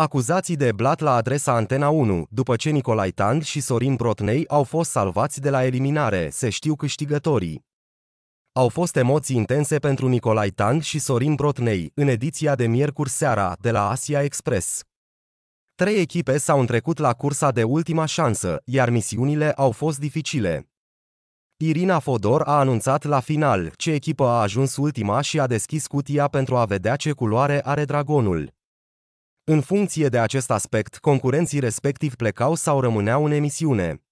Acuzații de blat la adresa Antena 1, după ce Nicolai Tand și Sorin Protnei au fost salvați de la eliminare, se știu câștigătorii. Au fost emoții intense pentru Nicolai Tand și Sorin Protnei în ediția de miercuri seara de la Asia Express. Trei echipe s-au întrecut la cursa de ultima șansă, iar misiunile au fost dificile. Irina Fodor a anunțat la final ce echipă a ajuns ultima și a deschis cutia pentru a vedea ce culoare are dragonul. În funcție de acest aspect, concurenții respectiv plecau sau rămâneau în emisiune.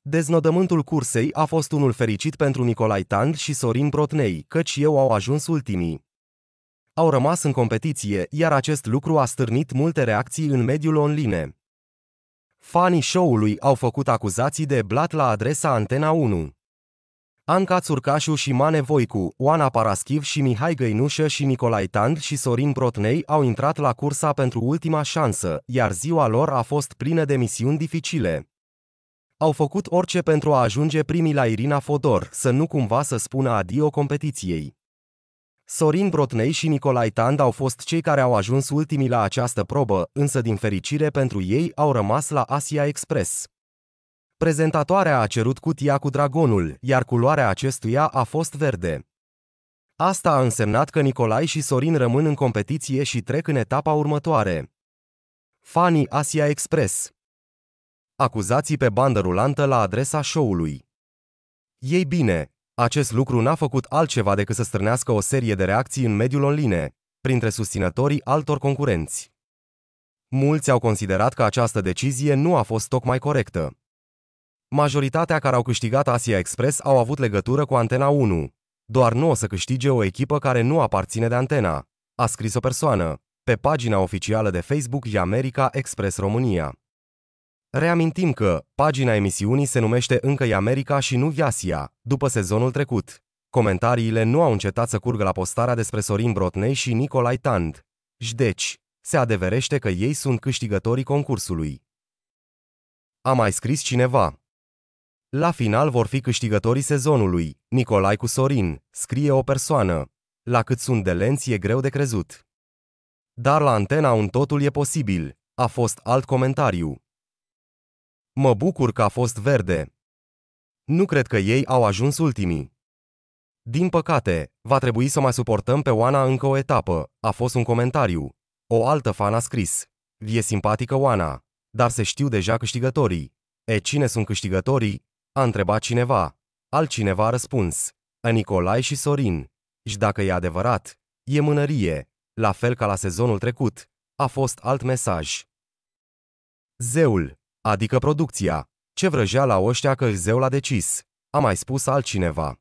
Deznodământul cursei a fost unul fericit pentru Nicolai Tand și Sorin Protnei, căci eu au ajuns ultimii. Au rămas în competiție, iar acest lucru a stârnit multe reacții în mediul online. Fanii show-ului au făcut acuzații de blat la adresa Antena 1. Anca Țurcașu și Mane Voicu, Oana Paraschiv și Mihai Găinușă și Nicolai Tand și Sorin Protnei au intrat la cursa pentru ultima șansă, iar ziua lor a fost plină de misiuni dificile. Au făcut orice pentru a ajunge primii la Irina Fodor, să nu cumva să spună adio competiției. Sorin Brotnei și Nicolai Tand au fost cei care au ajuns ultimii la această probă, însă din fericire pentru ei au rămas la Asia Express. Prezentatoarea a cerut cutia cu dragonul, iar culoarea acestuia a fost verde. Asta a însemnat că Nicolai și Sorin rămân în competiție și trec în etapa următoare. Fani Asia Express Acuzații pe bandă rulantă la adresa show-ului Ei bine, acest lucru n-a făcut altceva decât să strânească o serie de reacții în mediul online, printre susținătorii altor concurenți. Mulți au considerat că această decizie nu a fost tocmai corectă. Majoritatea care au câștigat Asia Express au avut legătură cu Antena 1. Doar nu o să câștige o echipă care nu aparține de Antena, a scris o persoană, pe pagina oficială de Facebook e America Express România. Reamintim că pagina emisiunii se numește încă e America și nu Iasia, după sezonul trecut. Comentariile nu au încetat să curgă la postarea despre Sorin Brotnei și Nicolai Tand. Și deci, se adeverește că ei sunt câștigătorii concursului. A mai scris cineva, la final vor fi câștigătorii sezonului, Nicolai cu Sorin, scrie o persoană. La cât sunt de lenți e greu de crezut. Dar la antena un totul e posibil, a fost alt comentariu. Mă bucur că a fost verde. Nu cred că ei au ajuns ultimii. Din păcate, va trebui să mai suportăm pe Oana încă o etapă, a fost un comentariu. O altă fan a scris. E simpatică Oana, dar se știu deja câștigătorii. E cine sunt câștigătorii? A întrebat cineva. Altcineva a răspuns. A Nicolai și Sorin. Și dacă e adevărat, e mânărie, la fel ca la sezonul trecut. A fost alt mesaj. Zeul, adică producția. Ce vrăjea la oștea că zeul a decis. A mai spus altcineva.